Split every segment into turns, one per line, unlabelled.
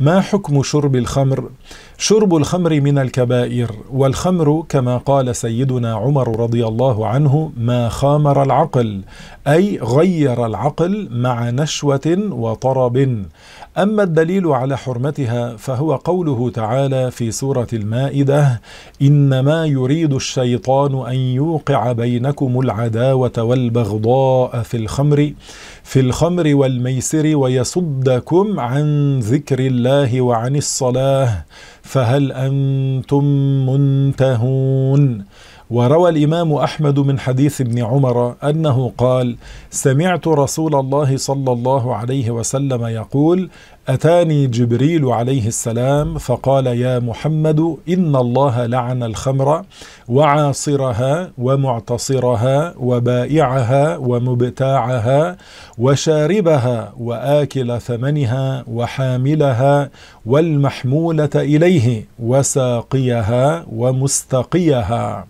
ما حكم شرب الخمر؟ شرب الخمر من الكبائر، والخمر كما قال سيدنا عمر رضي الله عنه ما خامر العقل، أي غير العقل مع نشوة وطرب، أما الدليل على حرمتها فهو قوله تعالى في سورة المائدة إنما يريد الشيطان أن يوقع بينكم العداوة والبغضاء في الخمر في الخمر والميسر ويصدكم عن ذكر الله وعن الصلاة فهل أنتم منتهون وروى الامام احمد من حديث ابن عمر انه قال سمعت رسول الله صلى الله عليه وسلم يقول اتاني جبريل عليه السلام فقال يا محمد ان الله لعن الخمر وعاصرها ومعتصرها وبائعها ومبتاعها وشاربها واكل ثمنها وحاملها والمحموله اليه وساقيها ومستقيها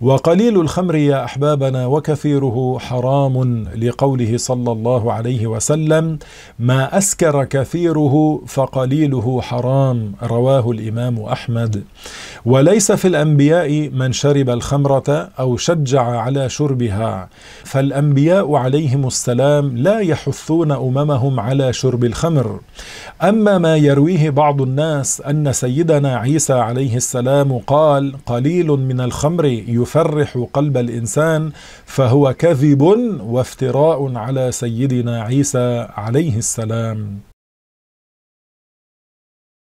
وقليل الخمر يا أحبابنا وكثيره حرام لقوله صلى الله عليه وسلم ما أسكر كثيره فقليله حرام رواه الإمام أحمد وليس في الانبياء من شرب الخمره او شجع على شربها فالانبياء عليهم السلام لا يحثون اممهم على شرب الخمر اما ما يرويه بعض الناس ان سيدنا عيسى عليه السلام قال قليل من الخمر يفرح قلب الانسان فهو كذب وافتراء على سيدنا عيسى عليه السلام